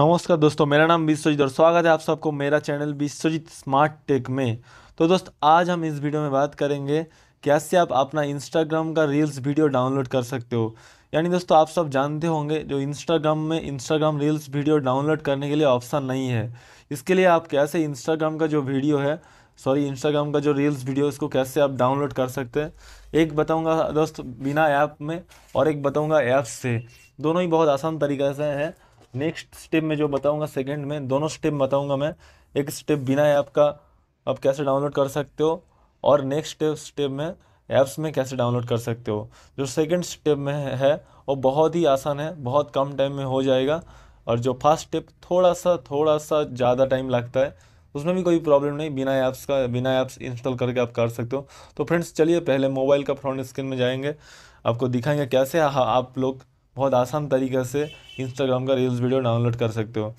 नमस्कार दोस्तों मेरा नाम विश्वजीत और स्वागत है आप सबको मेरा चैनल विश्वजीत स्मार्ट टेक में तो दोस्त आज हम इस वीडियो में बात करेंगे कैसे आप अपना इंस्टाग्राम का रील्स वीडियो डाउनलोड कर सकते हो यानी दोस्तों आप सब जानते होंगे जो इंस्टाग्राम में इंस्टाग्राम रील्स वीडियो डाउनलोड करने के लिए ऑप्शन नहीं है इसके लिए आप कैसे इंस्टाग्राम का जो वीडियो है सॉरी इंस्टाग्राम का जो रील्स वीडियो इसको कैसे आप डाउनलोड कर सकते हैं एक बताऊंगा दोस्त बिना ऐप में और एक बताऊंगा ऐप से दोनों ही बहुत आसान तरीके से हैं नेक्स्ट स्टेप में जो बताऊंगा सेकंड में दोनों स्टेप बताऊंगा मैं एक स्टेप बिना ऐप का आप कैसे डाउनलोड कर सकते हो और नेक्स्ट स्टेप में ऐप्स में कैसे डाउनलोड कर सकते हो जो सेकंड स्टेप में है वो बहुत ही आसान है बहुत कम टाइम में हो जाएगा और जो फर्स्ट स्टेप थोड़ा सा थोड़ा सा ज़्यादा टाइम लगता है उसमें भी कोई प्रॉब्लम नहीं बिना ऐप्स का बिना ऐप्स इंस्टॉल करके आप कर सकते हो तो फ्रेंड्स चलिए पहले मोबाइल का फ्रंट स्क्रीन में जाएंगे आपको दिखाएंगे कैसे आप लोग बहुत आसान तरीके से इंस्टाग्राम का रील्स वीडियो डाउनलोड कर सकते हो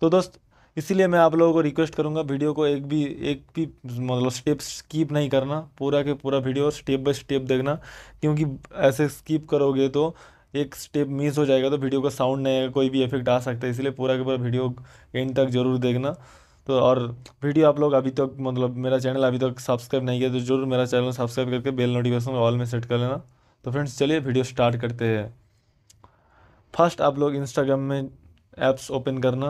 तो दोस्त इसीलिए मैं आप लोगों को रिक्वेस्ट करूँगा वीडियो को एक भी एक भी मतलब स्टेप स्कीप नहीं करना पूरा के पूरा वीडियो स्टेप बाय स्टेप देखना क्योंकि ऐसे स्कीप करोगे तो एक स्टेप मिस हो जाएगा तो वीडियो का साउंड नहीं आएगा कोई भी इफेक्ट आ सकता है इसलिए पूरा के पूरा वीडियो एंड तक ज़रूर देखना तो और वीडियो आप लोग अभी तक तो, मतलब मेरा चैनल अभी तक तो सब्सक्राइब नहीं किया तो जरूर मेरा चैनल सब्सक्राइब करके बेल नोटिफिकेशन ऑल में सेट कर लेना तो फ्रेंड्स चलिए वीडियो स्टार्ट करते हैं फर्स्ट आप लोग इंस्टाग्राम में ऐप्स ओपन करना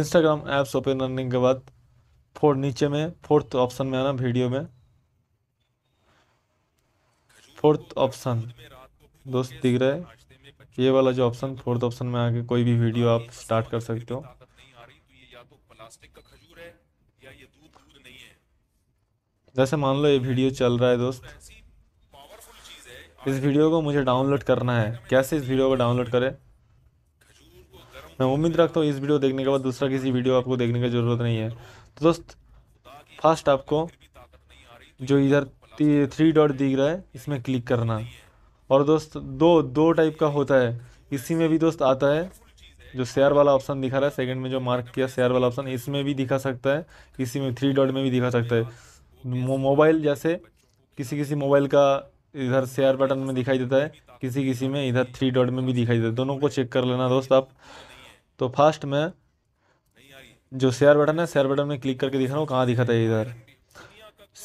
इंस्टाग्राम ऐप्स ओपन करने के बाद फोर नीचे में फोर्थ ऑप्शन में आना वीडियो में फोर्थ ऑप्शन दोस्त दिख रहे ये वाला जो ऑप्शन फोर्थ ऑप्शन में आके कोई भी वीडियो आप स्टार्ट कर सकते हो जैसे मान लो ये वीडियो चल रहा है दोस्त इस वीडियो को मुझे डाउनलोड करना है कैसे इस वीडियो को डाउनलोड करें मैं उम्मीद रखता हूँ इस वीडियो देखने के बाद दूसरा किसी वीडियो आपको देखने की ज़रूरत नहीं है तो दोस्त फर्स्ट आपको जो इधर थ्री डॉट दिख रहा है इसमें क्लिक करना और दोस्त दो दो टाइप का होता है इसी में भी दोस्त आता है जो शेयर वाला ऑप्शन दिखा रहा है सेकंड में जो मार्क किया शेयर वाला ऑप्शन इसमें भी दिखा सकता है इसी में थ्री डॉट में भी दिखा सकता है मोबाइल जैसे किसी किसी मोबाइल का इधर शेयर बटन में दिखाई देता है किसी किसी में इधर थ्री डॉट में भी दिखाई देता है दोनों को चेक कर लेना दोस्त आप तो फास्ट में जो शेयर बटन है शेयर बटन में क्लिक करके दिखा रहा हूँ कहाँ दिखाता है इधर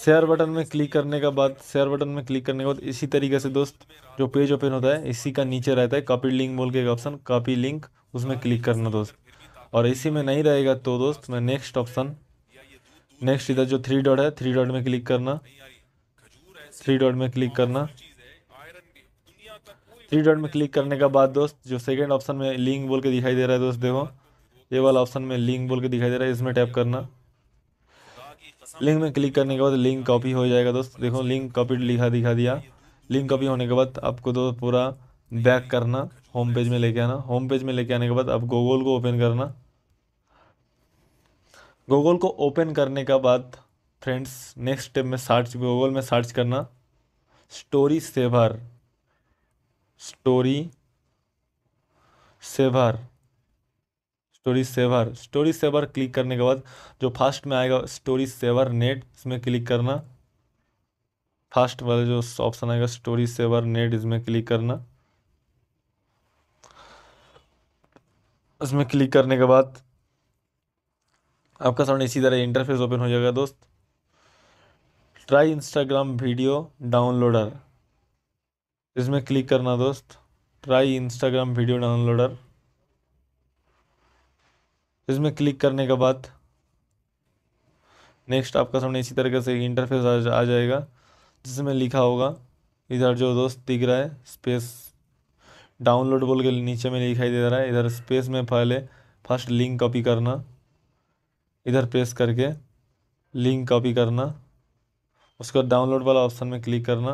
शेयर बटन में क्लिक करने के बाद शेयर बटन में क्लिक करने के बाद इसी तरीके से दोस्त जो पेज ओपन होता है इसी का नीचे रहता है कॉपी लिंक बोल के एक ऑप्शन कॉपी लिंक उसमें क्लिक करना दोस्त और इसी में नहीं रहेगा तो दोस्त मैं नेक्स्ट ऑप्शन नेक्स्ट इधर जो थ्री डॉट है थ्री डॉट में क्लिक करना थ्री डॉट में क्लिक करना थ्री डॉट में क्लिक करने के बाद दोस्त जो सेकंड ऑप्शन में लिंक बोल के दिखाई दे रहा है दोस्त देखो ये वाला ऑप्शन में लिंक बोल के दिखाई दे रहा है इसमें टैप करना लिंक में क्लिक करने के बाद लिंक कॉपी हो जाएगा दोस्त देखो लिंक कॉपी लिखा दिखा दिया लिंक कॉपी होने के बाद आपको तो पूरा बैक करना होम पेज में लेके आना होम पेज में लेके आने के बाद आप गूगल को ओपन करना गूगल को ओपन करने का बाद फ्रेंड्स नेक्स्ट स्टेप में सर्च गूगल में सर्च करना story saver story saver story saver story saver click करने के बाद जो फास्ट में आएगा स्टोरी सेवर नेट इसमें क्लिक करना फास्ट वाले जो ऑप्शन आएगा स्टोरी सेवर नेट इसमें क्लिक करना इसमें क्लिक करने के बाद आपका सामने इसी तरह इंटरफेस ओपन हो जाएगा दोस्त ट्राई इंस्टाग्राम वीडियो डाउनलोडर इसमें क्लिक करना दोस्त ट्राई इंस्टाग्राम वीडियो डाउनलोडर इसमें क्लिक करने के बाद नेक्स्ट आपका सामने इसी तरह से इंटरफेस आ, जा, आ जाएगा जिसमें लिखा होगा इधर जो दोस्त दिख रहा है स्पेस डाउनलोड बोल के नीचे में लिखाई दे रहा है इधर स्पेस में पहले फर्स्ट लिंक कॉपी करना इधर प्रेस करके लिंक कॉपी करना उसके बाद डाउनलोड वाला ऑप्शन में क्लिक करना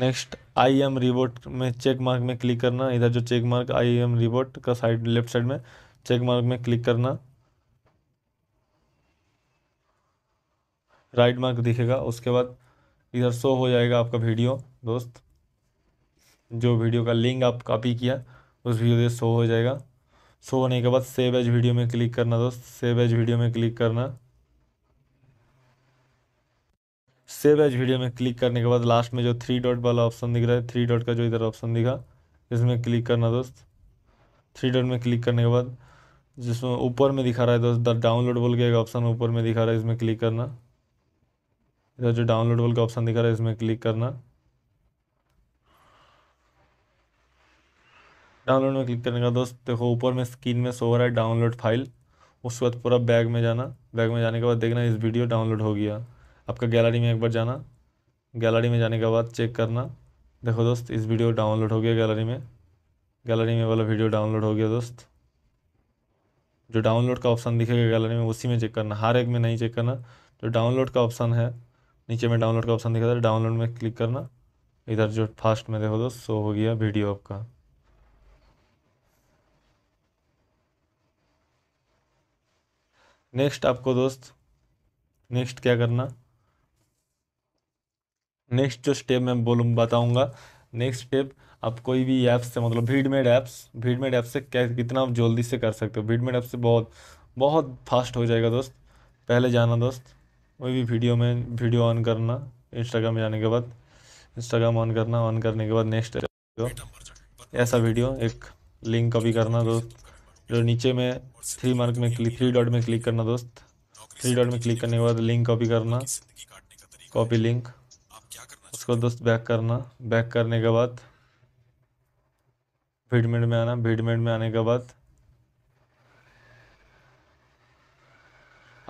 नेक्स्ट आई एम रिबोट में चेक मार्क में क्लिक करना इधर जो check mark I am robot का साइड लेफ्ट साइड में चेक मार्क में क्लिक करना राइट मार्क दिखेगा उसके बाद इधर शो हो जाएगा आपका वीडियो दोस्त जो वीडियो का लिंक आप कॉपी किया उस वीडियो शो हो जाएगा शो होने के बाद सेव एज वीडियो में क्लिक करना दोस्त सेव एज वीडियो में क्लिक करना सेव एज वीडियो में क्लिक करने के बाद लास्ट में जो थ्री डॉट वाला ऑप्शन दिख रहा है थ्री डॉट का जो इधर ऑप्शन दिखा इसमें क्लिक करना दोस्त थ्री डॉट में क्लिक करने के बाद जिसमें ऊपर में दिखा रहा है दोस्त डाउनलोड बोल के एक ऑप्शन ऊपर में दिखा रहा है इसमें क्लिक करना इधर जो डाउनलोड बोल का ऑप्शन दिखा रहा है इसमें क्लिक करना डाउनलोड में क्लिक करने का दोस्त देखो ऊपर में स्क्रीन में सो हो रहा है डाउनलोड फाइल उसके बाद पूरा बैग में जाना बैग में जाने के बाद देखना इस वीडियो डाउनलोड हो गया आपका गैलरी में एक बार जाना गैलरी में जाने के बाद चेक करना देखो दोस्त इस वीडियो डाउनलोड हो गया गैलरी में गैलरी में वाला वीडियो डाउनलोड हो गया दोस्त जो डाउनलोड का ऑप्शन दिखेगा गैलरी में उसी में चेक करना हर एक में नहीं चेक करना जो डाउनलोड का ऑप्शन है नीचे में डाउनलोड का ऑप्शन दिखा था डाउनलोड में क्लिक करना इधर जो फास्ट में देखो दोस्त सो हो गया वीडियो आपका नेक्स्ट आपको दोस्त नेक्स्ट क्या करना नेक्स्ट जो स्टेप मैं बोलूँ बताऊँगा नेक्स्ट स्टेप आप कोई भी ऐप्स से मतलब भीडमेड ऐप्स भीडमेड ऐप से क्या कितना आप जल्दी से कर सकते हो भीडमेड ऐप से बहुत बहुत फास्ट हो जाएगा दोस्त पहले जाना दोस्त कोई भी वीडियो में वीडियो ऑन करना इंस्टाग्राम में जाने के बाद इंस्टाग्राम ऑन करना ऑन करने के बाद नेक्स्ट ऐसा वीडियो एक लिंक कॉपी करना दोस्त जो नीचे में थ्री मार्क में क्लिक थ्री डॉट में क्लिक करना दोस्त थ्री डॉट में क्लिक करने के बाद लिंक कॉपी करना कॉपी लिंक उसको दोस्त बैक करना बैक करने के बाद भीडमेंट में आना भीडमेंट में आने के बाद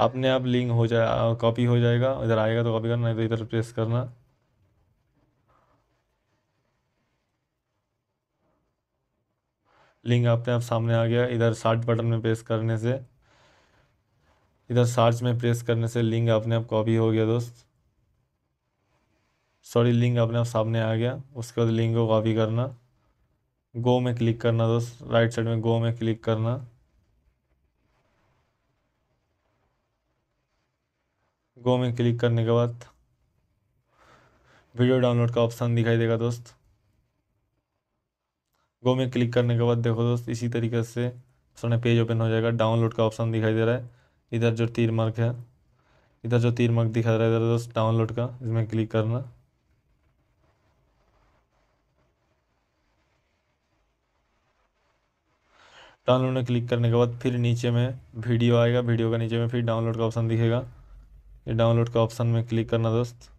अपने आप लिंक हो जाए कॉपी हो जाएगा इधर आएगा तो कॉपी करना नहीं तो इधर प्रेस करना लिंक अपने आप सामने आ गया इधर सर्च बटन में प्रेस करने से इधर सर्च में प्रेस करने से लिंक अपने आप कॉपी हो गया दोस्त सॉरी लिंक अपने आप सामने आ गया उसके बाद लिंक को कॉपी करना गो में क्लिक करना दोस्त राइट साइड में गो में क्लिक करना गो में क्लिक करने के बाद वीडियो डाउनलोड का ऑप्शन दिखाई देगा दोस्त गो में क्लिक करने के बाद देखो दोस्त इसी तरीके से सोने पेज ओपन हो जाएगा डाउनलोड का ऑप्शन दिखाई दे रहा है इधर जो तीर मार्क है इधर जो तीर मार्क दिखा रहा है इधर दोस्त डाउनलोड का इसमें क्लिक करना डाउनलोड में क्लिक करने के बाद फिर नीचे में वीडियो आएगा वीडियो का नीचे में फिर डाउनलोड का ऑप्शन दिखेगा ये डाउनलोड का ऑप्शन में क्लिक करना दोस्त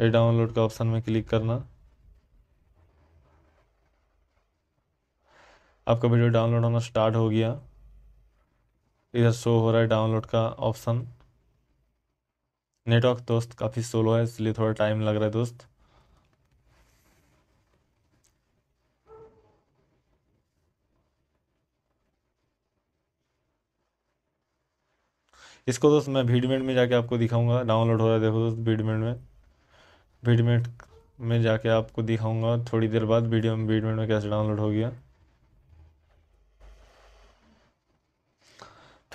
ये डाउनलोड का ऑप्शन में क्लिक करना आपका वीडियो डाउनलोड होना स्टार्ट हो गया इधर शो हो रहा है डाउनलोड का ऑप्शन नेटवर्क दोस्त काफ़ी स्लो है इसलिए थोड़ा टाइम लग रहा है दोस्त इसको दोस्त मैं भीडमेंट में जाके आपको दिखाऊंगा डाउनलोड हो रहा है देखो दोस्त भीडमेंट में भीडमेंट में जाके आपको दिखाऊंगा थोड़ी देर बाद वीडियो में भीडमेंट में कैसे डाउनलोड हो गया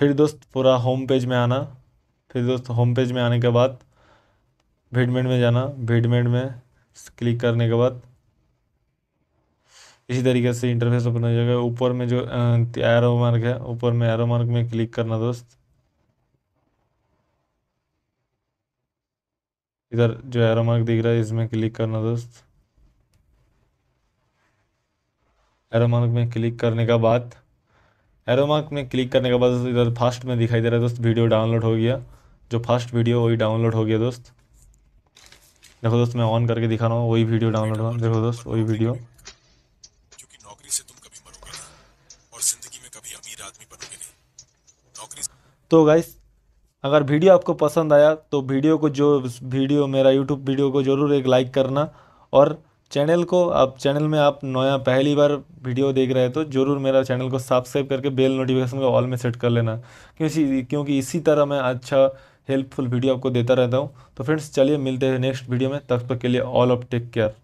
फिर दोस्त पूरा होम पेज में आना फिर दोस्त होम पेज में आने के बाद भीडमेंट में जाना भीडमेंट में क्लिक करने के बाद इसी तरीके से इंटरफेस ओपन हो जाएगा ऊपर में जो एरो मार्क है ऊपर में एरो मार्क में क्लिक करना दोस्त इधर जो एरो मार्क दिख रहा है इसमें क्लिक करना दोस्त एरो मार्क में क्लिक करने के बाद एरो मार्क में क्लिक करने के बाद इधर फास्ट में दिखाई दे रहा है दोस्त वीडियो डाउनलोड हो गया जो फास्ट वीडियो वही डाउनलोड हो गया दोस्त देखो दोस्त मैं ऑन करके दिखा रहा हूँ वही वीडियो डाउनलोड हुआ देखो दोस्त वही वीडियो तो गाइस अगर वीडियो आपको पसंद आया तो वीडियो को जो वीडियो मेरा यूट्यूब वीडियो को ज़रूर एक लाइक करना और चैनल को आप चैनल में आप नया पहली बार वीडियो देख रहे हैं तो ज़रूर मेरा चैनल को सब्सक्राइब करके बेल नोटिफिकेशन को ऑल में सेट कर लेना क्योंकि क्योंकि इसी तरह मैं अच्छा हेल्पफुल वीडियो आपको देता रहता हूँ तो फ्रेंड्स चलिए मिलते हैं नेक्स्ट वीडियो में तब तक के लिए ऑल ऑफ टेक केयर